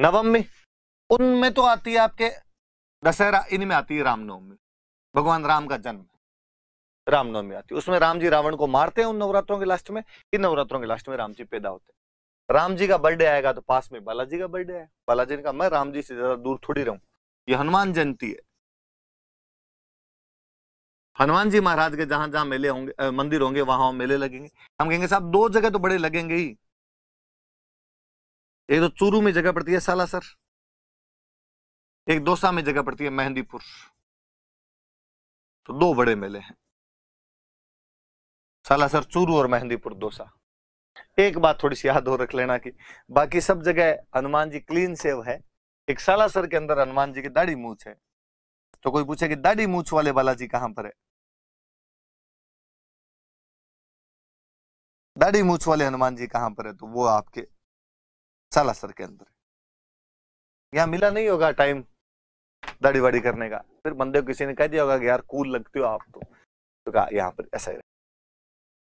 नवमी उनमें तो आती है आपके दशहरा इनमें आती है रामनवमी भगवान राम का जन्म रामनवमी आती है उसमें राम जी रावण को मारते हैं उन नवरात्रों के लास्ट में इन नवरात्रों के लास्ट में राम जी पैदा होते हैं राम जी का बर्थडे आएगा तो पास में बालाजी का बर्थडे है बालाजी ने कहा मैं राम जी से ज्यादा दूर थोड़ी रहूं ये हनुमान जयंती है हनुमान जी महाराज के जहां जहां मेले होंगे मंदिर होंगे वहां मेले लगेंगे हम कहेंगे साहब दो जगह तो बड़े लगेंगे ही एक तो चूरू में जगह पड़ती है सालासर एक दोसा में जगह पड़ती है मेहंदीपुर तो दो बड़े मेले हैं सालासर चूरू और मेहंदीपुर दोसा एक बात थोड़ी सी याद हो रख लेना कि बाकी सब जगह हनुमान जी क्लीन सेव है एक सालासर के अंदर हनुमान जी की दाढ़ी मूछ है तो कोई पूछे कि दाढ़ी मूछ वाले बालाजी कहां पर है दाढ़ी मूछ वाले हनुमान जी कहां पर है तो वो आपके साल के अंदर यहां मिला नहीं होगा टाइम दाढ़ी वाड़ी करने का फिर बंदे को किसी ने कह दिया होगा कि यार कूल लगते हो आप तो, तो कहा यहाँ पर ऐसा ही